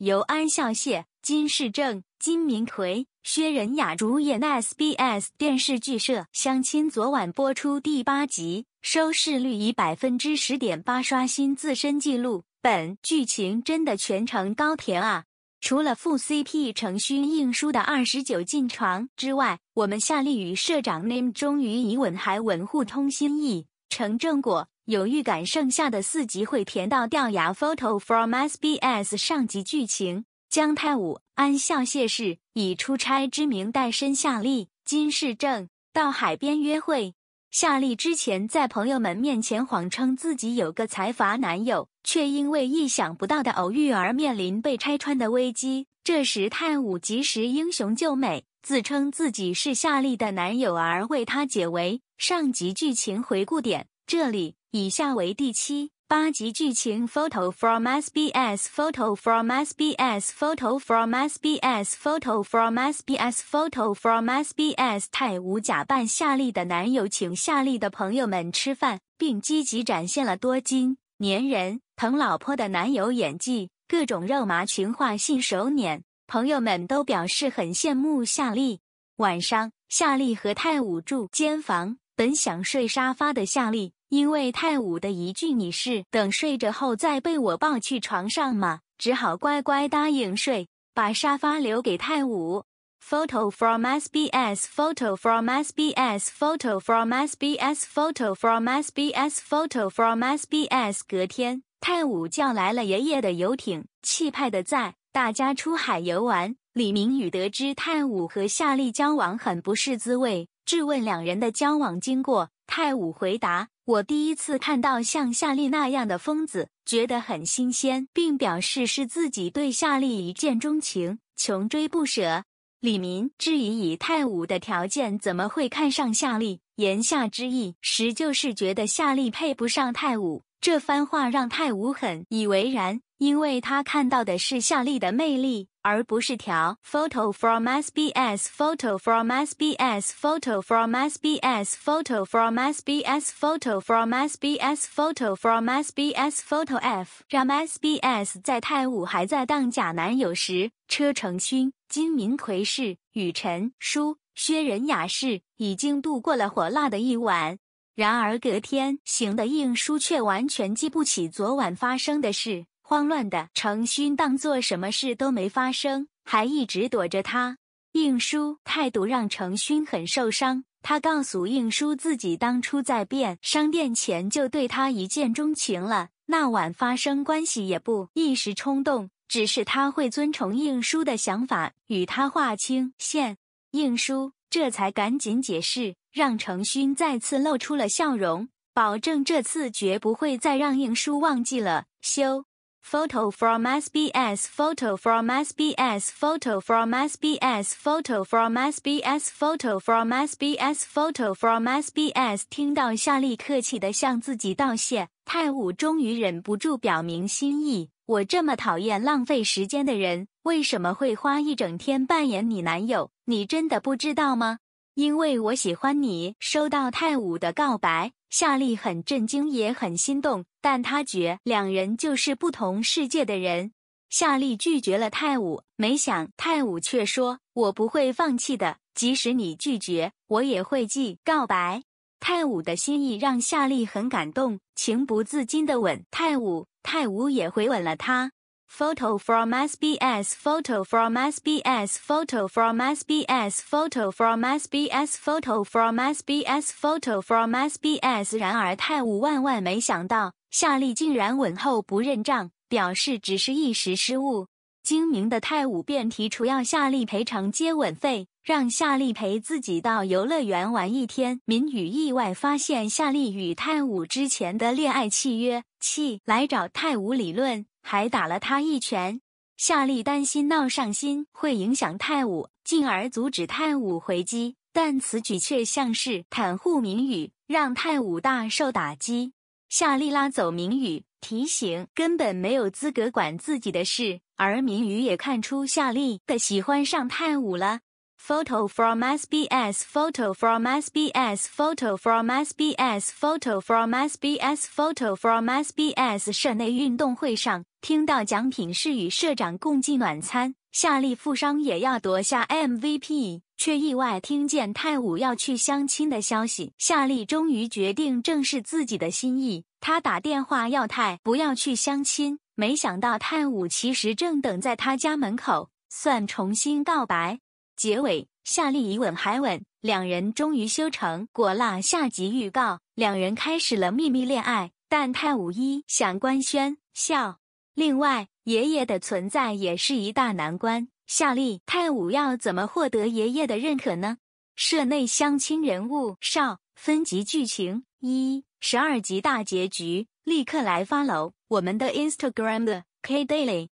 由安孝燮、金世正、金明奎、薛仁雅主演的 SBS 电视剧社《相亲》昨晚播出第八集，收视率以百分之十点八刷新自身纪录。本剧情真的全程高甜啊！除了副 CP 成勋、应书的二十九进床之外，我们夏丽与社长 NAME 终于以吻还吻互通心意，成正果。有预感，剩下的四集会甜到掉牙。Photo from SBS 上集剧情：姜太武、安孝谢氏以出差之名带身夏丽、金世正到海边约会。夏丽之前在朋友们面前谎称自己有个财阀男友，却因为意想不到的偶遇而面临被拆穿的危机。这时太武及时英雄救美，自称自己是夏丽的男友而为她解围。上集剧情回顾点这里。以下为第七八集剧情：Photo from SBS，Photo from SBS，Photo from SBS，Photo from SBS，Photo from SBS。泰舞假扮夏利的男友，请夏利的朋友们吃饭，并积极展现了多金、粘人、疼老婆的男友演技，各种肉麻情话信手拈。朋友们都表示很羡慕夏利。晚上，夏利和泰舞住间房，本想睡沙发的夏利因为泰武的一句“你是等睡着后再被我抱去床上吗？”只好乖乖答应睡，把沙发留给泰武。Photo from SBS. Photo from SBS. Photo from SBS. Photo from SBS. Photo from SBS. 隔天，泰武叫来了爷爷的游艇，气派的在大家出海游玩。李明宇得知泰武和夏丽交往很不是滋味，质问两人的交往经过。泰武回答。我第一次看到像夏丽那样的疯子，觉得很新鲜，并表示是自己对夏丽一见钟情，穷追不舍。李民质疑以泰武的条件，怎么会看上夏丽？言下之意，实就是觉得夏丽配不上泰武。这番话让泰武很以为然，因为他看到的是夏丽的魅力。而不是条。photo from SBS photo from SBS photo from SBS photo from SBS photo from SBS photo from SBS photo f 让 SBS 在泰晤还在当假男友时，车承勋、金珉奎氏、雨辰、舒、薛仁雅氏已经度过了火辣的一晚。然而隔天行的应书却完全记不起昨晚发生的事。慌乱的程勋当做什么事都没发生，还一直躲着他。应书态度让程勋很受伤，他告诉应书自己当初在变商店前就对他一见钟情了，那晚发生关系也不一时冲动，只是他会遵从应书的想法，与他划清线。应书这才赶紧解释，让程勋再次露出了笑容，保证这次绝不会再让应书忘记了。修。Photo from SBS. Photo from SBS. Photo from SBS. Photo from SBS. Photo from SBS. Photo from SBS. 听到夏利客气地向自己道谢，泰武终于忍不住表明心意：“我这么讨厌浪费时间的人，为什么会花一整天扮演你男友？你真的不知道吗？”因为我喜欢你，收到泰武的告白，夏丽很震惊，也很心动。但他觉两人就是不同世界的人。夏丽拒绝了泰武，没想泰武却说：“我不会放弃的，即使你拒绝，我也会记告白。”泰武的心意让夏丽很感动，情不自禁的吻泰武，泰武也回吻了他。Photo from SBS. Photo from SBS. Photo from SBS. Photo from SBS. Photo from SBS. Photo from SBS. 然而，泰武万万没想到，夏利竟然吻后不认账，表示只是一时失误。精明的泰武便提出要夏利赔偿接吻费，让夏利陪自己到游乐园玩一天。敏宇意外发现夏利与泰武之前的恋爱契约，气来找泰武理论。还打了他一拳。夏利担心闹上心会影响泰武，进而阻止泰武回击，但此举却像是袒护明宇，让泰武大受打击。夏利拉走明宇，提醒根本没有资格管自己的事。而明宇也看出夏利的喜欢上泰武了。Photo from SBS. Photo from SBS. Photo from SBS. Photo from SBS. Photo from SBS. 社内运动会上。听到奖品是与社长共进晚餐，夏利负伤也要夺下 MVP，却意外听见泰武要去相亲的消息。夏利终于决定正视自己的心意，他打电话要泰不要去相亲。没想到泰武其实正等在他家门口，算重新告白。结尾，夏利一吻还吻，两人终于修成。果啦，下集预告：两人开始了秘密恋爱，但泰武一想官宣，笑。另外，爷爷的存在也是一大难关。夏利太武要怎么获得爷爷的认可呢？社内相亲人物少，分集剧情一十二集大结局，立刻来发楼我们的 Instagram 的 K Daily。